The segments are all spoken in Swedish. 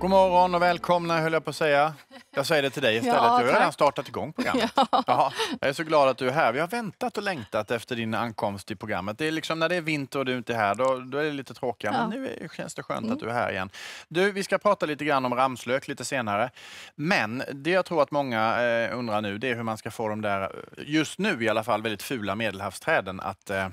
God morgon och välkomna höll jag på att säga. Jag säger det till dig istället. Ja, du har redan startat igång programmet. Ja. ja. jag är så glad att du är här. Vi har väntat och längtat efter din ankomst i programmet. Det är liksom när det är vinter och du inte är här, då, då är det lite tråkigt. Ja. Men nu känns det skönt mm. att du är här igen. Du, vi ska prata lite grann om ramslök lite senare. Men det jag tror att många eh, undrar nu, det är hur man ska få de där, eh, just nu i alla fall, väldigt fula medelhavsträden att eh,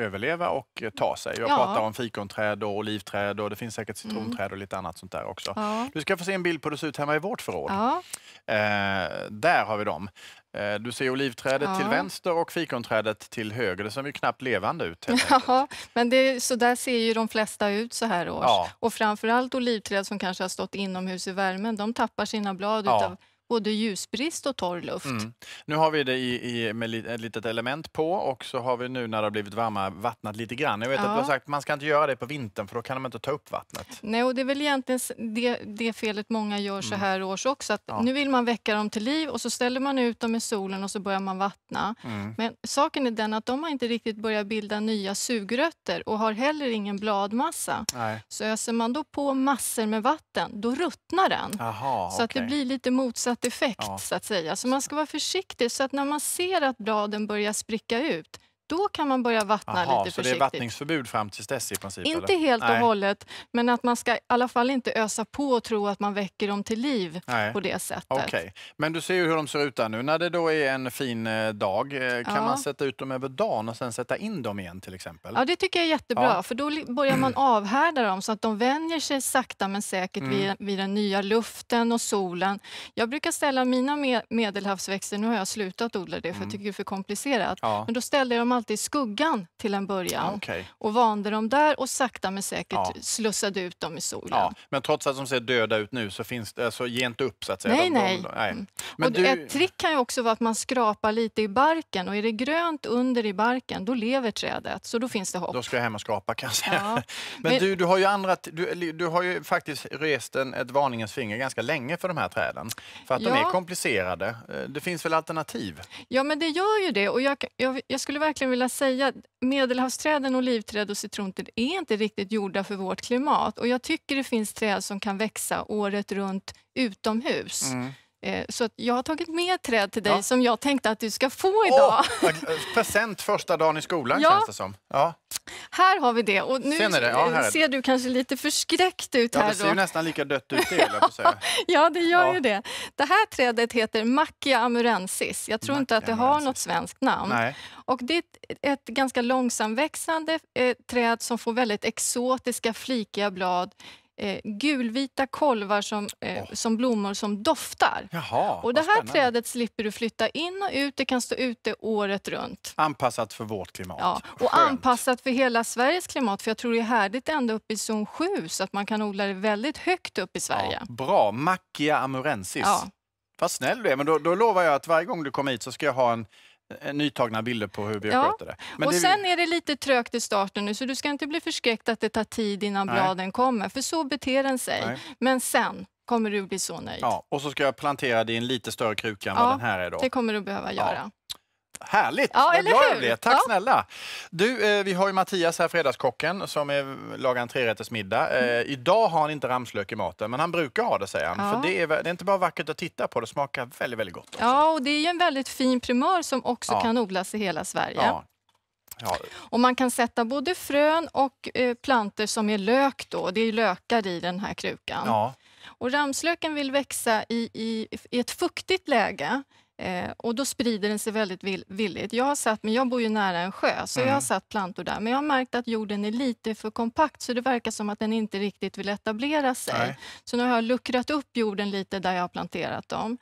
överleva och eh, ta sig. Jag ja. pratar om fikonträd och olivträd och det finns säkert mm. citronträd och lite annat sånt där också. Ja. Du ska få se en bild på hur det ser ut hemma i vårt förråd. Ja. Eh, där har vi dem. Eh, du ser olivträdet ja. till vänster och fikonträdet till höger. Det ser ju knappt levande ut. Ja, men det, så där ser ju de flesta ut så här års. Ja. Och framförallt olivträd som kanske har stått inomhus i värmen, de tappar sina blad utav både ljusbrist och torr luft. Mm. Nu har vi det i, i, med li, ett litet element på och så har vi nu när det har blivit varmare vattnat lite grann. Jag vet ja. att du har sagt man ska inte göra det på vintern för då kan de inte ta upp vattnet. Nej, och det är väl egentligen det, det felet många gör så mm. här mm. års också. Att ja. Nu vill man väcka dem till liv och så ställer man ut dem i solen och så börjar man vattna. Mm. Men saken är den att de har inte riktigt börjat bilda nya sugrötter och har heller ingen bladmassa. Nej. Så öser man då på massor med vatten, då ruttnar den. Aha, så okay. att det blir lite motsatt motsatt effekt ja. så att säga. Så man ska vara försiktig så att när man ser att bladen börjar spricka ut, då kan man börja vattna Aha, lite försiktigt. Så det är vattningsförbud fram till dess i princip? Inte eller? helt och Nej. hållet, men att man ska i alla fall inte ösa på och tro att man väcker dem till liv Nej. på det sättet. Okay. Men du ser ju hur de ser ut där nu. När det då är en fin eh, dag, eh, kan ja. man sätta ut dem över dagen och sen sätta in dem igen till exempel? Ja, det tycker jag är jättebra, ja. för då börjar man avhärda dem så att de vänjer sig sakta men säkert mm. vid, vid den nya luften och solen. Jag brukar ställa mina medelhavsväxter, nu har jag slutat odla det för mm. jag tycker det är för komplicerat, ja. men då ställer jag dem alltid i skuggan till en början ah, okay. och vande dem där och sakta men säkert ja. slussade ut dem i solen. Ja, men trots att de ser döda ut nu så finns det, alltså, ge inte upp så att säga. Nej, de, nej. De, nej. Mm. Men och du... Ett trick kan ju också vara att man skrapar lite i barken och är det grönt under i barken då lever trädet så då finns det hopp. Då ska jag hem och skrapa kanske. Ja. men, men, du, du har ju andra, du, du har ju faktiskt rest en, ett varningens finger ganska länge för de här träden. För att ja. de är komplicerade. Eh, det finns väl alternativ? Ja, men det gör ju det och jag, jag, jag skulle verkligen egentligen vilja säga. Medelhavsträden, olivträd och citronträd är inte riktigt gjorda för vårt klimat. Och Jag tycker det finns träd som kan växa året runt utomhus. Mm. Eh, så jag har tagit med träd till dig ja. som jag tänkte att du ska få idag. Oh, present första dagen i skolan ja. känns det som. Ja. Här har vi det. Och nu det. Ja, ser du kanske lite förskräckt ut. Ja, här det ser då. nästan lika dött ut det, säga. ja, det gör ja. ju det. Det här trädet heter Macchia amurensis. Jag tror Macchia inte att det amurensis. något svenskt namn. Nej. Och det är ett, ett ganska långsamväxande eh, träd som får väldigt exotiska, flikiga blad eh, gulvita kolvar som, eh, oh. som blommor som doftar. Jaha, och Det här spännande. trädet slipper du flytta in och ut, det kan stå ute året runt. Anpassat för vårt klimat. Ja, och Skönt. anpassat för hela Sveriges klimat, för jag tror det är härdigt ända upp i zon 7 så att man kan odla det väldigt högt upp i Sverige. Ja, bra, Macchia amurensis. Ja. Vad snäll du är, men då, då lovar jag att varje gång du kommer hit så ska jag ha en Eh, nytagna bilder på hur vi ja. sköter det. Men och det... sen är det lite trögt i starten nu så du ska inte bli förskräckt att det tar tid innan Nej. bladen kommer för så beter den sig. Nej. Men sen kommer du bli så nöjd. Ja, och så ska jag plantera det i en lite större kruka än ja, vad den här är då. det kommer du behöva göra. Ja härligt! Ja, Vad glad jag blev. Tack ja. snälla! Du, eh, vi har ju Mattias här, Fredagskocken, som är, lagar en trerättersmiddag. Eh, mm. idag har han inte ramslök i maten, men han brukar ha det, säger han. Ja. För det är, det är, inte bara vackert att titta på, det smakar väldigt, väldigt gott. Också. Ja, och det är ju en väldigt fin primör som också ja. kan odlas i hela Sverige. Ja. Och man kan sätta både frön och eh, planter som är lök då. Det är lökar i den här krukan. Ja. Och ramslöken vill växa i, i, i ett fuktigt läge Eh, och då sprider den sig väldigt vill, villigt. Jag har satt, men jag bor ju nära en sjö, så mm. jag har mm. satt plantor där. Men jag har märkt att jorden är lite för kompakt, så det verkar som att den inte riktigt vill etablera sig. Nej. Så nu har jag luckrat upp jorden lite där jag har planterat dem.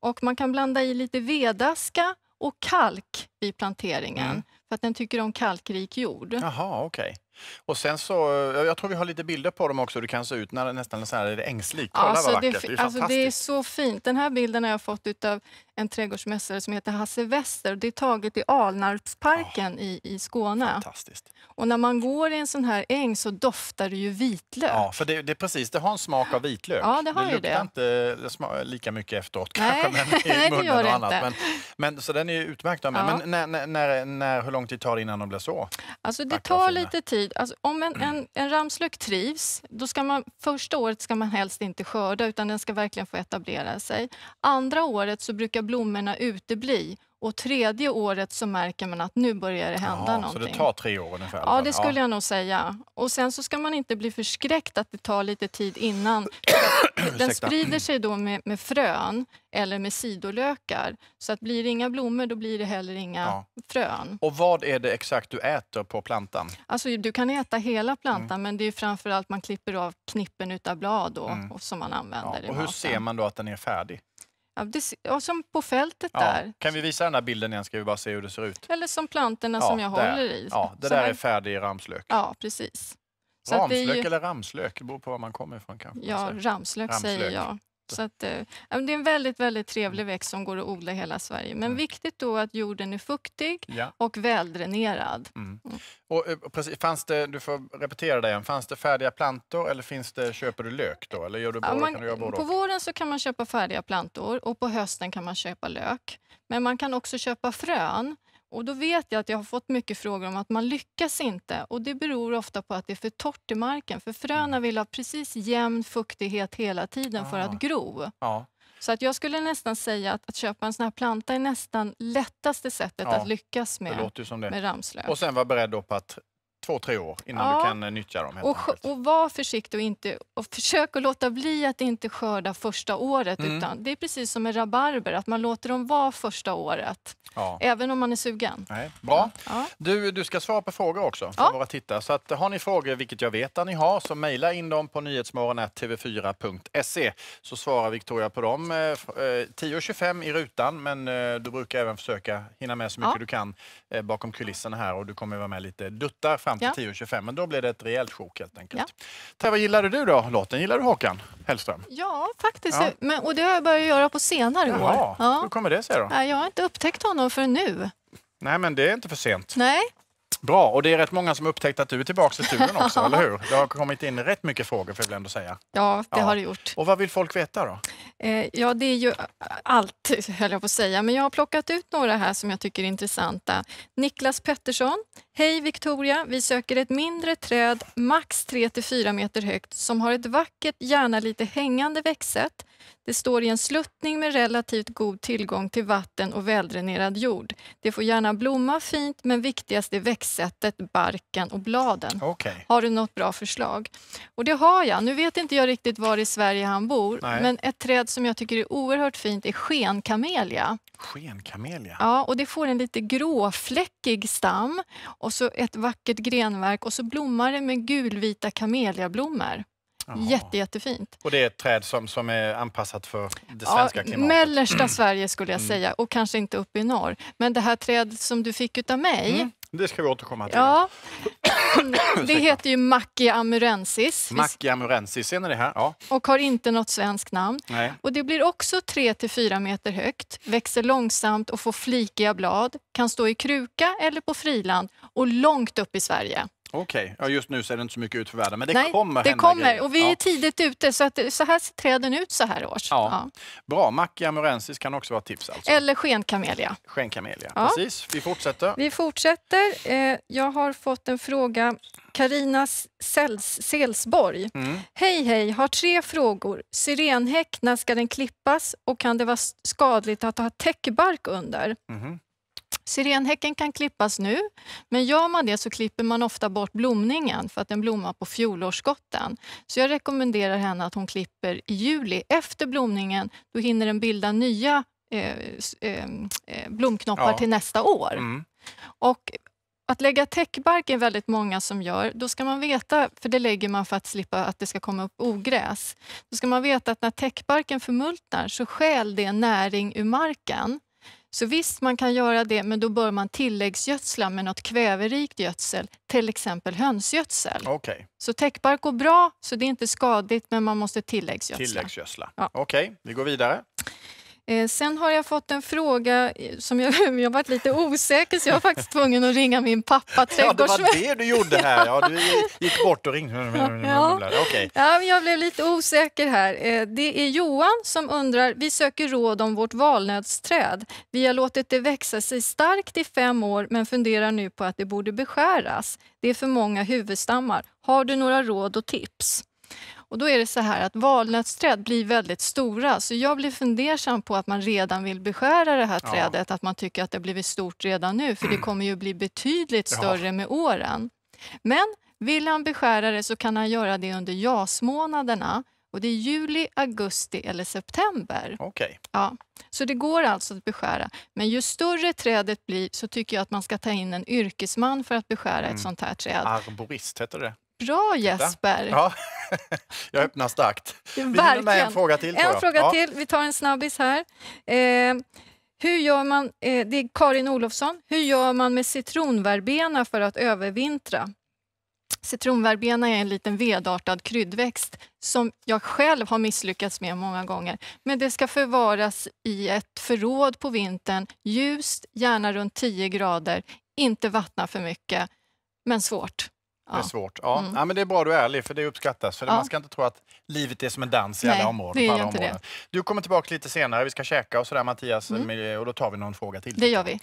Och man kan blanda i lite vedaska och kalk vid planteringen, mm. för att den tycker om kalkrik jord. Jaha, okej. Okay. Och sen så, eh, jag tror vi har lite bilder på dem också, du kan se ut när, nästan så här ängsligt. Kolla alltså vad vackert, det, det är alltså det är så fint. Den här bilden har jag fått av en trädgårdsmästare som heter Hasse Wester. Det är taget i Alnarpsparken oh, i, i Skåne. Fantastiskt. Och när man går i en sån här äng så doftar det ju vitlök. Ja, för det, det är precis, det har en smak av vitlök. Ja, det har det luktar inte lika mycket efteråt kanske, men i munnen och annat. Men, men, så den är utmärkt. Ja. Men när, när, när, när, hur lång tid tar det innan de blir så? Alltså det tar lite tid tid, alltså om en, en, en ramslök trivs, då ska man, första året ska man helst inte skörda utan den ska verkligen få etablera sig. Andra året så brukar blommorna utebli och tredje året så märker man att nu börjar det hända Jaha, någonting. Så det tar tre år ungefär? Ja, liksom. det skulle ja. jag nog säga. Och sen så ska man inte bli förskräckt att det tar lite tid innan. den sprider sig då med, med, frön eller med sidolökar. Så att blir det inga blommor då blir det heller inga ja. frön. Och vad är det exakt du äter på plantan? Alltså du kan äta hela mm. plantan mm. men det är framförallt man klipper av knippen av blad då, mm. och som man använder ja. Och hur ser man då att den är färdig? Ja, det, och som på fältet ja. där. Kan vi visa den här bilden igen, ska vi bara se hur det ser ut? Eller som plantorna ja, som jag där. håller i. Ja, det så där är färdig ramslök. Ja, precis. Så ramslök ju... eller ramslök, det beror på var man kommer ifrån. Kanske. Ja, ramslök, ramslök, säger jag. Så att, eh, det är en väldigt, väldigt trevlig mm. växt som går att odla i hela Sverige. Men mm. viktigt då att jorden är fuktig ja. och väldränerad. Mm. Mm. Och, eh, precis, fanns det, du får repetera det igen. Fanns det färdiga plantor eller finns det, köper du lök då? Eller gör du både, ja, man, du både på våren så kan man köpa färdiga plantor och på hösten kan man köpa lök. Men man kan också köpa frön och då vet jag att jag har fått mycket frågor om att man lyckas inte och det beror ofta på att det är för torrt i marken. För fröna mm. vill ha precis jämn fuktighet hela tiden för att ah. gro. Ja. Så att jag skulle nästan säga att, att köpa en sån här planta är nästan lättaste sättet ja. att lyckas med, med ramslök. Och sen vara beredd på att två, tre år innan ja. du kan eh, nyttja dem. Och, och, var försiktig och, inte, och försök att låta bli att inte skörda första året. Mm. Utan det är precis som med rabarber, att man låter dem vara första året. Ja. Även om man är sugen. Nej, bra. Ja. Du, du ska svara på frågor också för våra tittare. Så att, har ni frågor, vilket jag vet att ni har, så mejla in dem på nyhetsmorgon.tv4.se så svarar Victoria på dem. 10.25 eh, eh, i rutan, men du brukar även försöka hinna med så mycket du kan bakom kulisserna här och du kommer vara med lite duttar fram fram till ja. men då blir det ett rejält sjok helt enkelt. Ja. vad gillade du då låten? Gillar du Håkan Hellström? Ja, faktiskt. Ja. Men, och det har jag börjat göra på senare år. Ja. Hur kommer det sig då? Jag har inte upptäckt honom förrän nu. Nej, men det är inte för sent. Nej. Bra, och det är rätt många som upptäckt att du är tillbaka i studion också, eller hur? Det har kommit in rätt mycket frågor får jag ändå säga. Ja, det ja. har det gjort. Och vad vill folk veta då? Eh, ja, det är ju allt, höll jag på att säga, men jag har plockat ut några här som jag tycker är intressanta. Niklas Pettersson. Hej Victoria, vi söker ett mindre träd, max 3-4 meter högt, som har ett vackert, gärna lite hängande växtsätt. Det står i en sluttning med relativt god tillgång till vatten och väldränerad jord. Det får gärna blomma fint, men viktigast är växt växtsättet, barken och bladen. Okay. Har du något bra förslag? Och det har jag. Nu vet inte jag riktigt var i Sverige han bor, Nej. men ett träd som jag tycker är oerhört fint är skenkamelia. Skenkamelia? Ja, och det får en lite gråfläckig stam och så ett vackert grenverk och så blommar det med gulvita kameliablommor. Jätte, jättefint. Och det är ett träd som, som är anpassat för det svenska ja, klimatet? Mellersta Sverige skulle jag mm. säga och kanske inte uppe i norr. Men det här trädet som du fick av mig, mm. Det ska vi återkomma till. Ja. det heter ju Macchia amurensis. Macchia amurensis, ser ni det här? Ja. Och har inte något svenskt namn. Nej. Och det blir också 3-4 meter högt, växer långsamt och får flikiga blad, kan stå i kruka eller på friland och långt upp i Sverige. Okej, okay. ja, just nu ser det inte så mycket ut för världen, men det Nej, kommer det hända kommer grejer. och vi är ja. tidigt ute så, att, så här ser träden ut så här års. Ja. ja. Bra, Macchia murensis kan också vara tips alltså. Eller skenkamelia. Skenkamelia, ja. precis. Vi fortsätter. Vi fortsätter. Eh, jag har fått en fråga. Carina Selsborg. Mm. Hej hej, har tre frågor. Sirenhäck, när ska den klippas och kan det vara skadligt att ha täckbark under? Mm. Sirenhäcken kan klippas nu, men gör man det så klipper man ofta bort blomningen för att den blommar på fjolårsskotten. Så jag rekommenderar henne att hon klipper i juli. Efter blomningen då hinner den bilda nya eh, eh, eh, blomknoppar ja. till nästa år. Mm. Och att lägga täckbark är väldigt många som gör. Då ska man veta, för det lägger man för att slippa att det ska komma upp ogräs. Då ska man veta att när täckbarken förmultnar så skäl det näring ur marken så visst, man kan göra det, men då bör man tilläggsgödsla med något kväverikt gödsel, till exempel hönsgödsel. Okay. Så täckbark går bra, så det är inte skadligt, men man måste tilläggsgödsla. Tilläggsgödsla. Ja. Okej, okay, vi går vidare. Eh, sen har jag fått en fråga eh, som jag, jag varit lite osäker så jag var faktiskt tvungen att ringa min pappa, trädgårdsmästaren. Ja, det var det du gjorde här. Ja, du gick bort och ringde. Ja. Okay. Ja, jag blev lite osäker här. Eh, det är Johan som undrar, vi söker råd om vårt valnötsträd. Vi har låtit det växa sig starkt i fem år men funderar nu på att det borde beskäras. Det är för många huvudstammar. Har du några råd och tips? Och då är det så här att valnötsträd blir väldigt stora så jag blir fundersam på att man redan vill beskära det här ja. trädet, att man tycker att det har blivit stort redan nu för det mm. kommer ju bli betydligt större med åren. Men vill han beskära det så kan han göra det under jasmånaderna och det är juli, augusti eller september. Okay. Ja. Så det går alltså att beskära. Men ju större trädet blir så tycker jag att man ska ta in en yrkesman för att beskära mm. ett sånt här träd. Arborist heter det. Bra Jesper! Ja. jag öppnar starkt. Verkligen. Vi hinner med en fråga till. En fråga ja. till. Vi tar en snabbis här. Eh, hur gör man, eh, det är Karin Olofsson. Hur gör man med citronverbena för att övervintra? Citronverbena är en liten vedartad kryddväxt som jag själv har misslyckats med många gånger. Men det ska förvaras i ett förråd på vintern, ljust, gärna runt 10 grader, inte vattna för mycket, men svårt. Det är svårt. Ja. Mm. ja. men det är bra du är ärlig, för det uppskattas. För ja. Man ska inte tro att livet är som en dans i Nej, alla områden. alla områden. Det. Du kommer tillbaka lite senare, vi ska käka och sådär Mattias, mm. och då tar vi någon fråga till. Det gör vi.